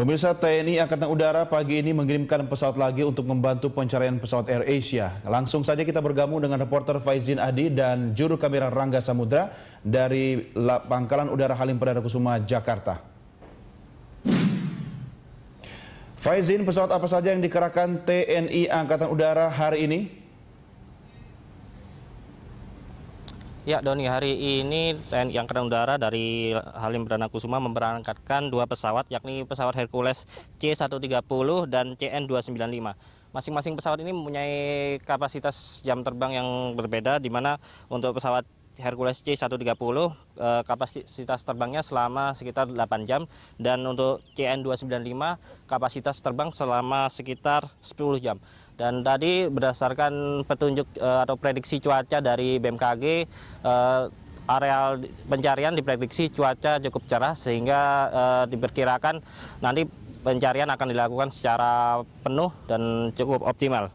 Pemirsa TNI Angkatan Udara pagi ini mengirimkan pesawat lagi untuk membantu pencarian pesawat Air Asia. Langsung saja kita bergabung dengan reporter Faizin Adi dan juru kamera Rangga Samudra dari Pangkalan Udara Halim Perdana Kusuma, Jakarta. Faizin, pesawat apa saja yang dikerahkan TNI Angkatan Udara hari ini? Ya, Doni, hari ini TNI Angkatan Udara dari Halim Perdana Kusuma memberangkatkan dua pesawat, yakni pesawat Hercules C-130 dan CN-295. Masing-masing pesawat ini mempunyai kapasitas jam terbang yang berbeda, di mana untuk pesawat Hercules C130 eh, kapasitas terbangnya selama sekitar 8 jam dan untuk CN295 kapasitas terbang selama sekitar 10 jam. Dan tadi berdasarkan petunjuk eh, atau prediksi cuaca dari BMKG eh, areal pencarian diprediksi cuaca cukup cerah sehingga eh, diperkirakan nanti pencarian akan dilakukan secara penuh dan cukup optimal.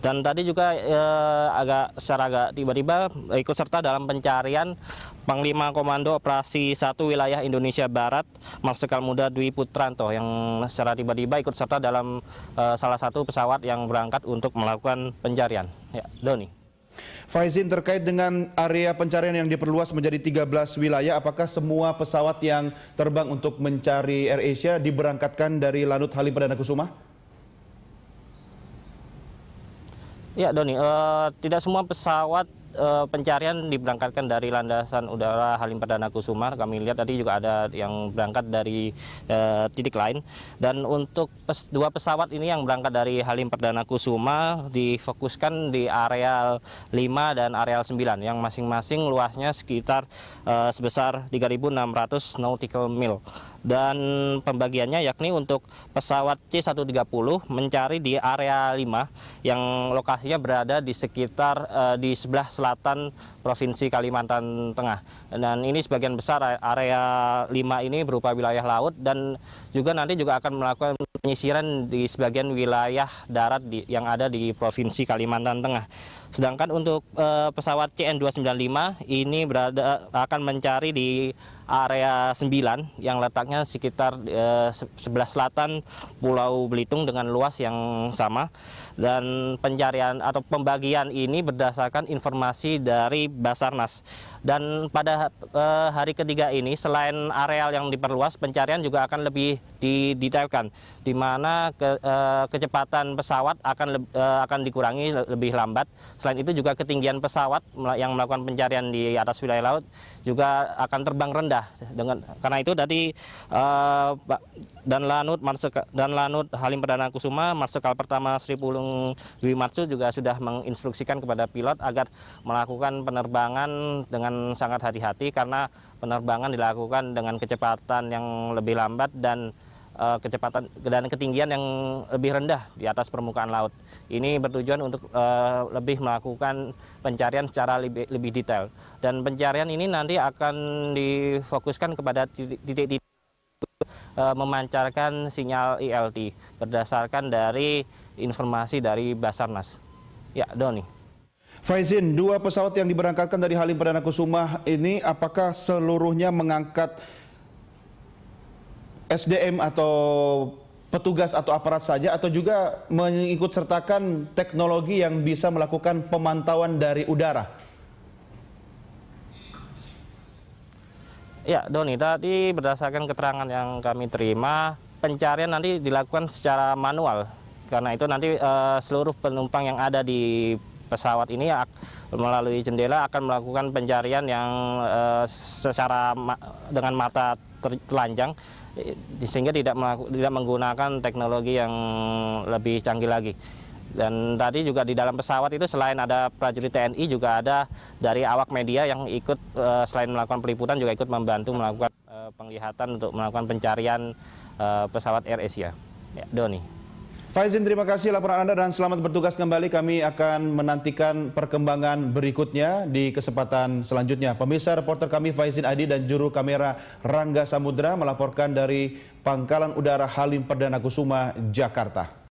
Dan tadi juga eh, agak secara agak tiba-tiba ikut serta dalam pencarian Panglima Komando Operasi 1 Wilayah Indonesia Barat Marsikal Muda Dwi Putranto yang secara tiba-tiba ikut serta dalam eh, salah satu pesawat yang berangkat untuk melakukan pencarian. Ya, Doni. Faizin terkait dengan area pencarian yang diperluas menjadi 13 wilayah, apakah semua pesawat yang terbang untuk mencari AirAsia diberangkatkan dari Lanut Halim Perdana Kusuma? Ya Doni, uh, tidak semua pesawat uh, pencarian diberangkatkan dari landasan udara Halim Perdana Kusuma. Kami lihat tadi juga ada yang berangkat dari uh, titik lain. Dan untuk pes, dua pesawat ini yang berangkat dari Halim Perdana Kusuma difokuskan di areal 5 dan areal 9 yang masing-masing luasnya sekitar uh, sebesar 3.600 nautical mil. Dan pembagiannya yakni untuk pesawat C-130 mencari di area 5 yang lokasinya berada di sekitar uh, di sebelah selatan selatan Provinsi Kalimantan Tengah. Dan ini sebagian besar area 5 ini berupa wilayah laut dan juga nanti juga akan melakukan penyisiran di sebagian wilayah darat di, yang ada di Provinsi Kalimantan Tengah. Sedangkan untuk uh, pesawat CN295 ini berada akan mencari di area 9 yang letaknya sekitar uh, sebelah selatan Pulau Belitung dengan luas yang sama dan pencarian atau pembagian ini berdasarkan informasi dari Basarnas. Dan pada uh, hari ketiga ini selain areal yang diperluas pencarian juga akan lebih didetailkan di mana ke, uh, kecepatan pesawat akan uh, akan dikurangi lebih lambat Selain itu juga ketinggian pesawat yang melakukan pencarian di atas wilayah laut juga akan terbang rendah dengan karena itu tadi uh, eh, dan Lanut Marsuk dan Lanut Halim Perdana Kusuma Marsikal pertama Sri Pulung Dwi Marsu juga sudah menginstruksikan kepada pilot agar melakukan penerbangan dengan sangat hati-hati karena penerbangan dilakukan dengan kecepatan yang lebih lambat dan uh, kecepatan dan ketinggian yang lebih rendah di atas permukaan laut. Ini bertujuan untuk uh, lebih melakukan pencarian secara lebih, lebih detail. Dan pencarian ini nanti akan difokuskan kepada titik-titik eh, memancarkan sinyal ILT e berdasarkan dari informasi dari Basarnas. Ya, Doni. Faizin, dua pesawat yang diberangkatkan dari Halim Perdana Kusuma ini apakah seluruhnya mengangkat SDM atau petugas atau aparat saja atau juga mengikut sertakan teknologi yang bisa melakukan pemantauan dari udara? Ya, Doni, tadi berdasarkan keterangan yang kami terima, pencarian nanti dilakukan secara manual. Karena itu nanti e, seluruh penumpang yang ada di pesawat ini melalui jendela akan melakukan pencarian yang e, secara ma dengan mata telanjang sehingga tidak tidak menggunakan teknologi yang lebih canggih lagi. Dan tadi juga di dalam pesawat itu selain ada prajurit TNI juga ada dari awak media yang ikut eh, selain melakukan peliputan juga ikut membantu melakukan eh, penglihatan untuk melakukan pencarian eh, pesawat Air Asia. Ya, Doni. Faizin, terima kasih laporan Anda dan selamat bertugas kembali. Kami akan menantikan perkembangan berikutnya di kesempatan selanjutnya. Pemirsa, reporter kami Faizin Adi dan juru kamera Rangga Samudra melaporkan dari Pangkalan Udara Halim Perdana Kusuma, Jakarta.